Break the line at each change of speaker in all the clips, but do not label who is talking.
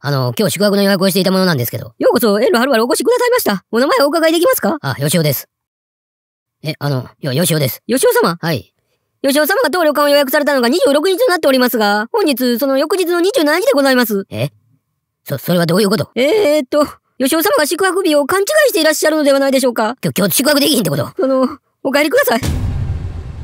あの、今日宿泊の予約をしていたものなんですけど。ようこそ、遠路はるばるお越しくださいました。お名前お伺いできますかあ、吉尾です。え、あの、よ、吉尾です。吉尾様はい。吉尾様が当旅館を予約されたのが26日となっておりますが、本日、その翌日の27日でございます。えそ、それはどういうことえー、っと、吉尾様が宿泊日を勘違いしていらっしゃるのではないでしょうか。今日、今日宿泊できひんってことその、お帰りください。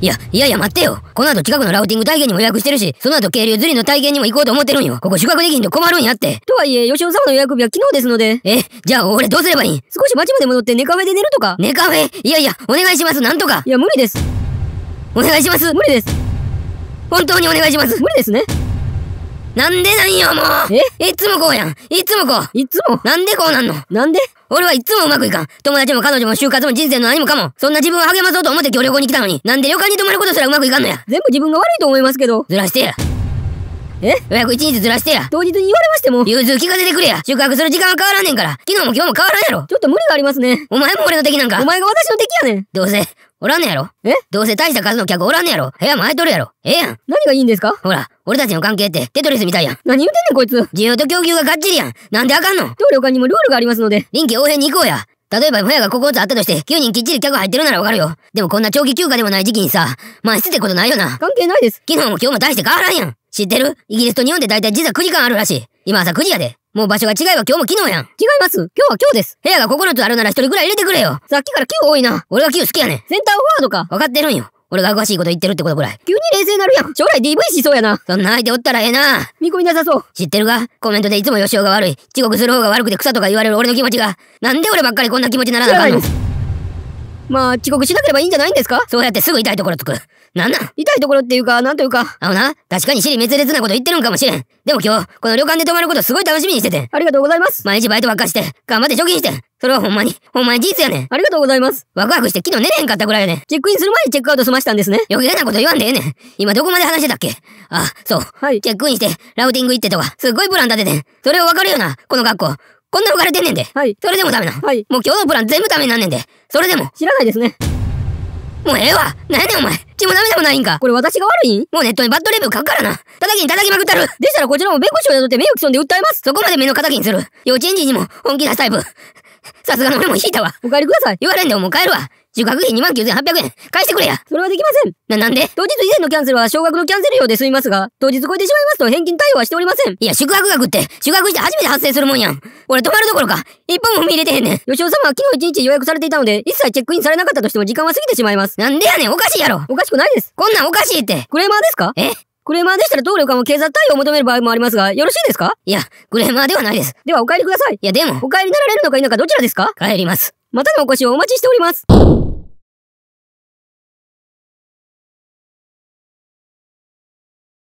いや、いやいや待ってよ。この後近くのラウティング体験にも予約してるし、その後渓流釣りの体験にも行こうと思ってるんよ。ここ宿泊できんと困るんやって。とはいえ、吉尾様の予約日は昨日ですので。え、じゃあ俺どうすればいい少し街まで戻って寝カフェで寝るとか。寝カフェいやいや、お願いします、なんとか。いや、無理です。お願いします。無理です。本当にお願いします。無理ですね。なんでなんよ、もうえいつもこうやんいつもこういつもなんでこうなんのなんで俺はいつもうまくいかん。友達も彼女も就活も人生の何もかも。そんな自分を励まそうと思って今日旅行に来たのに、なんで旅館に泊まることすらうまくいかんのや。全部自分が悪いと思いますけど。ずらしてや。え予約1日ずらしてや。当日に言われましても。融通聞かせてくれや。宿泊する時間は変わらんねんから。昨日も今日も変わらんやろ。ちょっと無理がありますね。お前も俺の敵なんか。お前が私の敵やねん。どうせ、おらんのやろえどうせ大した数の客おらんのやろ部屋も取とるやろええやん何がいいんですかほら、俺たちの関係ってテトリスみたいやん。何言うてんねんこいつ。需要と供給ががっちりやん。なんであかんの当旅館にもルールがありますので。臨機応変に行こうや。例えば部屋が9つあったとして9人きっちり客入ってるならわかるよ。でもこんな長期休暇でもない時期にさ、満室ってことないよな。関係ないです。昨日も今日も大して変わらんやん。知ってるイギリスと日本でだいたい時差9時間あるらしい。今朝9時やで。もう場所が違えば今日も昨日やん。違います今日は今日です。部屋が9つあるなら一人ぐらい入れてくれよ。さっきから9多いな。俺は9好きやねん。センターフォワードか。わかってるんよ。俺が詳しいこと言ってるってことぐらい。急に冷静になるやん。将来 DV しそうやな。そんな相手おったらええな。見込みなさそう。知ってるかコメントでいつも吉尾が悪い。遅刻する方が悪くて草とか言われる俺の気持ちが。なんで俺ばっかりこんな気持ちならなかかたのまあ、遅刻しなければいいんじゃないんですかそうやってすぐ痛いところつく。なんなん痛いところっていうか、なんというか。あのな、確かに尻滅裂なこと言ってるんかもしれん。でも今日、この旅館で泊まることすごい楽しみにしてて。ありがとうございます。毎日バイトばっかして、頑張って貯金して。それはほんまに、ほんまに事実やねん。ありがとうございます。ワクワクして昨日寝れへんかったぐらいやねん。チェックインする前にチェックアウト済ましたんですね。余計なこと言わんでええねん。今どこまで話してたっけあ、そう。はい。チェックインして、ラウティング行ってとか、すっごいプラン立ててん。それをわかるよな、この学校。こんな浮かれてんねんで。はい。それでもダメな。はい。もう今日のプラン全部ダメになんねんで。それでも。知らないですね。もうええわ何やねんお前血もでもないんかこれ私が悪いんもうネットにバッドレビュー書くからな叩きに叩きまくったるでしたらこちらも弁護士を雇って名誉毀損で訴えますそこまで目の敵にする幼稚園児にも本気出すタイプさすがの俺も引いたわお帰りください言われんでもう帰るわ宿泊費2万9800円返してくれやそれはできませんな、なんで当日以前のキャンセルは少額のキャンセル料で済みますが、当日超えてしまいますと返金対応はしておりませんいや、宿泊額って、宿泊して初めて発生するもんやん俺泊まるどころか、一本も踏み入れてへんねん吉尾様は昨日一日予約されていたので、一切チェックインされなかったとしても時間は過ぎてしまいますなんでやねんおかしいやろおかしくないですこんなんおかしいってクレーマーですかえクレーマーでしたら当旅館も警察対応を求める場合もありますが、よろしいですかいや、クレーマーではないです。ではお帰りください。いやでも、お帰りになられるのか否かどちらですか帰ります。またのお越しをお待ちしております。